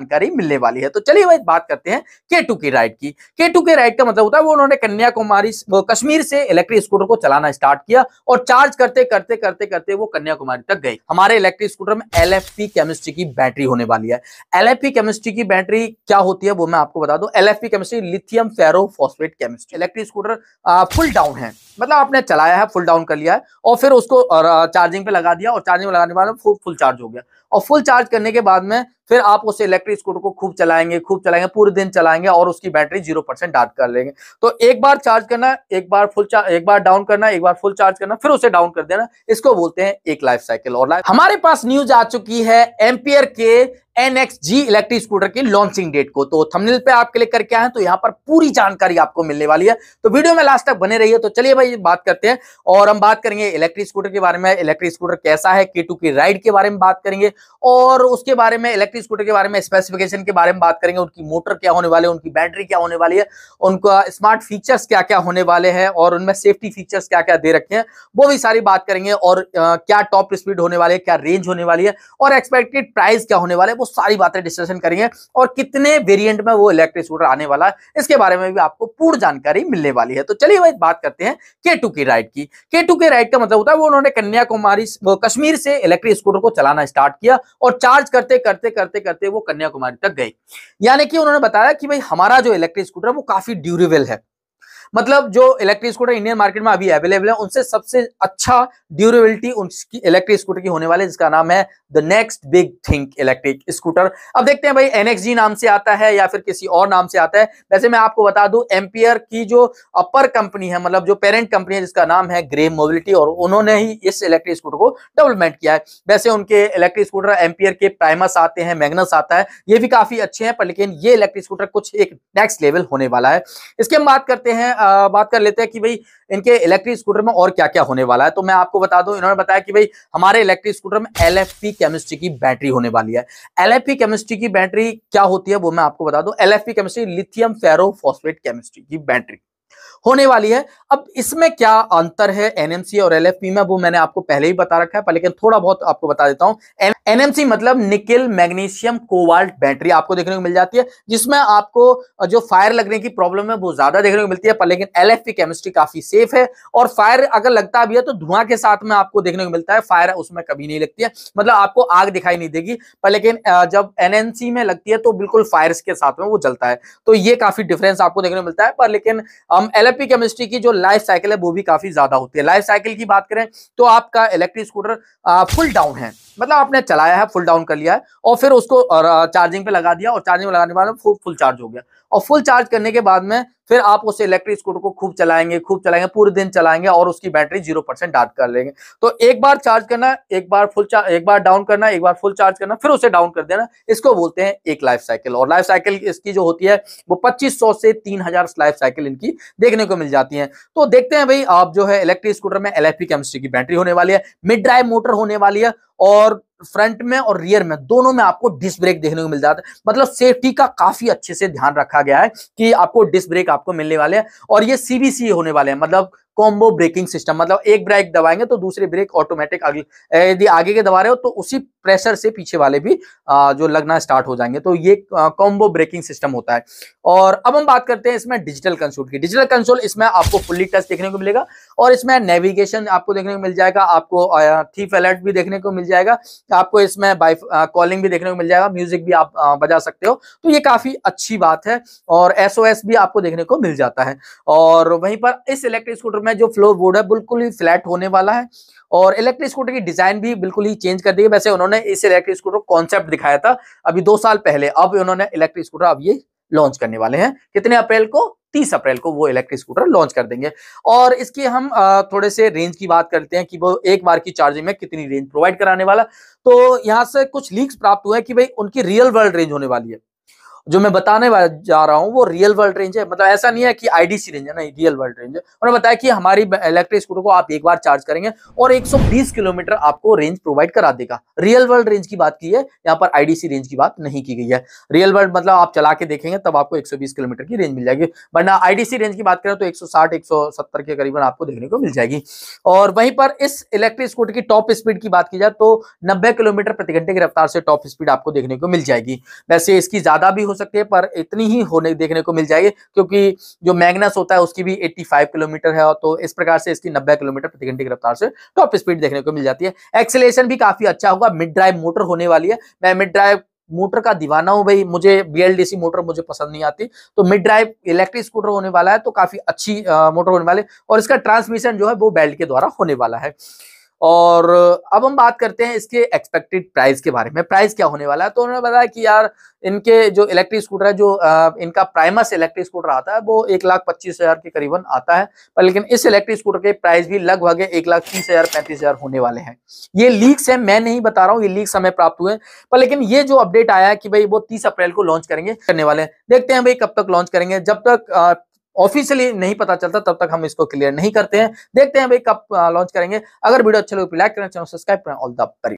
जानकारी मिलने वाली है तो चलिए भाई बात करते हैं के टू की राइड की के टू के राइड का मतलब होता है वो उन्होंने कन्याकुमारी कश्मीर से इलेक्ट्रिक स्कूटर को चलाना स्टार्ट किया और चार्ज करते करते करते करते वो कन्याकुमारी तक गई हमारे इलेक्ट्रिक स्कूटर में एल केमिस्ट्री की बैटरी होने वाली है एल केमिस्ट्री की बैटरी क्या होती है वो मैं आपको बता दू L chemistry lithium ferrophosphate chemistry electric scooter full down है मतलब आपने चलाया है फुल डाउन कर लिया है और फिर उसको चार्जिंग पे लगा दिया और चार्जिंग लगाने के बाद फुल चार्ज हो गया और फुल चार्ज करने के बाद में फिर आप उस इलेक्ट्रिक स्कूटर को खूब चलाएंगे खूब चलाएंगे पूरे दिन चलाएंगे और उसकी बैटरी जीरो परसेंट डार्क कर लेंगे तो एक बार चार्ज करना एक बार फुल चार्ज एक बार डाउन करना एक बार फुल चार्ज करना फिर उसे डाउन कर देना इसको बोलते हैं एक लाइफ साइकिल और लाइफ हमारे पास न्यूज आ चुकी है एम्पियर के जी इलेक्ट्रिक स्कूटर की लॉन्चिंग डेट को तो थंबनेल पे आप क्लिक करके आए तो यहाँ पर पूरी जानकारी आपको मिलने वाली है तो वीडियो में लास्ट तक बने रहिए तो चलिए भाई बात करते हैं और हम बात करेंगे इलेक्ट्रिक स्कूटर के बारे में इलेक्ट्रिक स्कूटर कैसा है के की राइड के बारे में बात करेंगे और उसके बारे में इलेक्ट्रिक स्कूटर के बारे में स्पेसिफिकेशन के बारे में बात करेंगे उनकी मोटर क्या होने वाले उनकी बैटरी क्या होने वाली है उनका स्मार्ट फीचर्स क्या क्या होने वाले हैं और उनमें सेफ्टी फीचर्स क्या क्या दे रखे हैं वो भी सारी बात करेंगे और क्या टॉप स्पीड होने वाली है क्या रेंज होने वाली है और एक्सपेक्टेड प्राइस क्या होने वाले वो सारी बातें डिस्कशन करेंगे और कितने वेरिएंट में वो इलेक्ट्रिक स्कूटर आने वाला है इसके बारे में भी आपको पूर्ण जानकारी मिलने वाली है तो चलिए भाई बात करते हैं के टू की राइड की के टू के राइड का मतलब होता है वो उन्होंने कन्याकुमारी कश्मीर से इलेक्ट्रिक स्कूटर को चलाना स्टार्ट किया और चार्ज करते करते करते करते वो कन्याकुमारी तक गई यानी कि उन्होंने बताया कि भाई हमारा जो इलेक्ट्रिक स्कूटर है वो काफी ड्यूरेबल है मतलब जो इलेक्ट्रिक स्कूटर इंडियन मार्केट में अभी अवेलेबल है उनसे सबसे अच्छा ड्यूरेबिलिटी उनकी इलेक्ट्रिक स्कूटर की होने वाली है जिसका नाम है the next big think electric scooter अब देखते हैं भाई एनएक्सजी नाम से आता है या फिर किसी और नाम से आता है वैसे मैं आपको बता दू एम्पियर की जो अपर कंपनी है मतलब जो पेरेंट कंपनी है जिसका नाम है ग्रे मोबिलिटी और उन्होंने ही इस इलेक्ट्रिक स्कूटर को डेवलपमेंट किया है वैसे उनके इलेक्ट्रिक स्कूटर एम्पियर के प्राइमस आते हैं मैग्नस आता है ये भी काफी अच्छे हैं पर लेकिन ये इलेक्ट्रिक स्कूटर कुछ एक नेक्स्ट लेवल होने वाला है इसके हम बात करते हैं बात कर लेते हैं कि भाई इनके इलेक्ट्रिक स्कूटर में और क्या क्या होने वाला है तो मैं आपको बता दूं इन्होंने बताया कि भाई हमारे इलेक्ट्रिक स्कूटर में एल केमिस्ट्री की बैटरी होने वाली है एल केमिस्ट्री की बैटरी क्या होती है वो मैं आपको बता दू L chemistry lithium ferrophosphate chemistry की बैटरी होने वाली है अब इसमें क्या अंतर है एनएमसी और एलएफपी में वो मैंने आपको पहले ही बता रखा है पर लेकिन थोड़ा बहुत आपको बता देता हूं एन... एनएमसी मतलब निकिल मैग्नीशियम कोवाल्ट बैटरी आपको देखने को मिल जाती है जिसमें आपको जो फायर लगने की प्रॉब्लम है वो ज्यादा देखने को मिलती है पर लेकिन एल की केमिस्ट्री काफी सेफ है और फायर अगर लगता भी है तो धुआं के साथ में आपको देखने को मिलता है फायर उसमें कभी नहीं लगती है मतलब आपको आग दिखाई नहीं देगी पर लेकिन जब एनएनसी में लगती है तो बिल्कुल फायर के साथ में वो जलता है तो ये काफी डिफरेंस आपको देखने को मिलता है पर लेकिन हम एल केमिस्ट्री की जो लाइफ साइकिल है वो भी काफी ज्यादा होती है लाइफ साइकिल की बात करें तो आपका इलेक्ट्रिक स्कूटर फुल डाउन है मतलब आपने चला चलाया है फुल डाउन कर लिया है और फिर उसको चार्जिंग पे लगा दिया और चार्जिंग लगाने के बाद फुल चार्ज हो गया और फुल चार्ज करने के बाद में फिर आप उस इलेक्ट्रिक स्कूटर को खूब चलाएंगे खूब चलाएंगे पूरे दिन चलाएंगे और उसकी बैटरी जीरो परसेंट डार्क कर लेंगे तो एक बार चार्ज करना एक बार फुल एक बार डाउन करना एक बार फुल चार्ज करना फिर उसे डाउन कर देना इसको बोलते हैं एक लाइफ साइकिल और लाइफ साइकिल इसकी जो होती है वो 2500 से 3000 लाइफ साइकिल इनकी देखने को मिल जाती है तो देखते हैं भाई आप जो है इलेक्ट्रिक स्कूटर में एलएफपी केमिस्ट्री की बैटरी होने वाली है मिड ड्राइव मोटर होने वाली है और फ्रंट में और रियर में दोनों में आपको डिस्क ब्रेक देखने को मिल जाता है मतलब सेफ्टी का काफी अच्छे से ध्यान रखा रखा गया है कि आपको डिस्क ब्रेक आपको मिलने वाले हैं और ये सीबीसी होने वाले हैं मतलब कॉम्बो ब्रेकिंग सिस्टम मतलब एक ब्रेक दबाएंगे तो दूसरे ब्रेक ऑटोमेटिक अगले यदि आगे के दबा रहे हो तो उसी प्रेशर से पीछे वाले भी जो लगना स्टार्ट हो जाएंगे तो ये कॉम्बो ब्रेकिंग सिस्टम होता है और अब हम बात करते हैं इसमें डिजिटल कंसोल की डिजिटल कंसोल इसमें आपको फुल्ली टच देखने को मिलेगा और इसमें नेविगेशन आपको देखने को मिल जाएगा आपको थीफ अलर्ट भी देखने को मिल जाएगा आपको इसमें बाई कॉलिंग भी देखने को मिल जाएगा म्यूजिक भी आप बजा सकते हो तो ये काफी अच्छी बात है और एस भी आपको देखने को मिल जाता है और वहीं पर इस इलेक्ट्रिक स्कूटर स्कूटर में जो फ्लोर बोर्ड है बिल्कुल ही फ्लैट होने वाला है और इलेक्ट्रिक स्कूटर की डिजाइन भी बिल्कुल ही चेंज कर दी है वैसे उन्होंने इस इलेक्ट्रिक स्कूटर कॉन्सेप्ट दिखाया था अभी दो साल पहले अब उन्होंने इलेक्ट्रिक स्कूटर अब ये लॉन्च करने वाले हैं कितने अप्रैल को तीस अप्रैल को वो इलेक्ट्रिक स्कूटर लॉन्च कर देंगे और इसकी हम थोड़े से रेंज की बात करते हैं कि वो एक बार की चार्जिंग में कितनी रेंज प्रोवाइड कराने वाला तो यहाँ से कुछ लीक्स प्राप्त हुए हैं कि भाई उनकी रियल वर्ल्ड रेंज होने वाली है जो मैं बताने जा रहा हूँ वो रियल वर्ल्ड रेंज है मतलब ऐसा नहीं है कि आईडीसी रेंज है नहीं रियल वर्ल्ड रेंज है उन्होंने बताया कि हमारी इलेक्ट्रिक स्कूटर को आप एक बार चार्ज करेंगे और 120 किलोमीटर आपको रेंज प्रोवाइड करा देगा रियल वर्ल्ड रेंज की बात की है यहाँ पर आईडीसी रेंज की बात नहीं की गई है रियल वर्ल्ड मतलब आप चला के देखेंगे तब आपको एक किलोमीटर की रेंज मिल जाएगी वरना आईडीसी रेंज की बात करें तो एक सौ के करीबन आपको देखने को मिल जाएगी और वहीं पर इस इलेक्ट्रिक स्कूटर की टॉप स्पीड की बात की जाए तो नब्बे किलोमीटर प्रति घंटे की रफ्तार से टॉप स्पीड आपको देखने को मिल जाएगी वैसे इसकी ज्यादा भी हो सकती है पर इतनी ही होने देखने को मिल जाएगी क्योंकि जो मैग्नस होता है उसकी भी 85 किलोमीटर है तो इस प्रकार से इसकी 90 किलोमीटर प्रति घंटे की रफ्तार से टॉप स्पीड देखने को मिल जाती है एक्सेलेशन भी काफी अच्छा होगा मिड ड्राइव मोटर होने वाली है मैं मिड ड्राइव मोटर का दीवाना हूं भाई मुझे बीएलडीसी मोटर मुझे पसंद नहीं आती तो मिड ड्राइव इलेक्ट्रिक स्कूटर होने वाला है तो काफी अच्छी मोटर होने वाली है और इसका ट्रांसमिशन जो है वो बेल्ट के द्वारा होने वाला है और अब हम बात करते हैं इसके एक्सपेक्टेड प्राइस के बारे में प्राइस क्या होने वाला है तो उन्होंने बताया कि यार इनके जो इलेक्ट्रिक स्कूटर है जो इनका प्राइमस इलेक्ट्रिक स्कूटर आता है वो एक लाख पच्चीस हजार के करीबन आता है पर लेकिन इस इलेक्ट्रिक स्कूटर के प्राइस भी लगभग एक लाख तीस हजार पैंतीस हजार होने वाले हैं ये लीक्स है मैं नहीं बता रहा हूँ ये लीक्स हमें प्राप्त हुए पर लेकिन ये जो अपडेट आया है कि भाई वो तीस अप्रैल को लॉन्च करेंगे करने वाले हैं देखते हैं भाई कब तक लॉन्च करेंगे जब तक ऑफिशियली नहीं पता चलता तब तक हम इसको क्लियर नहीं करते हैं देखते हैं भाई कब लॉन्च करेंगे अगर वीडियो अच्छा लगे लाइक तो करना चैनल सब्सक्राइब करें ऑल द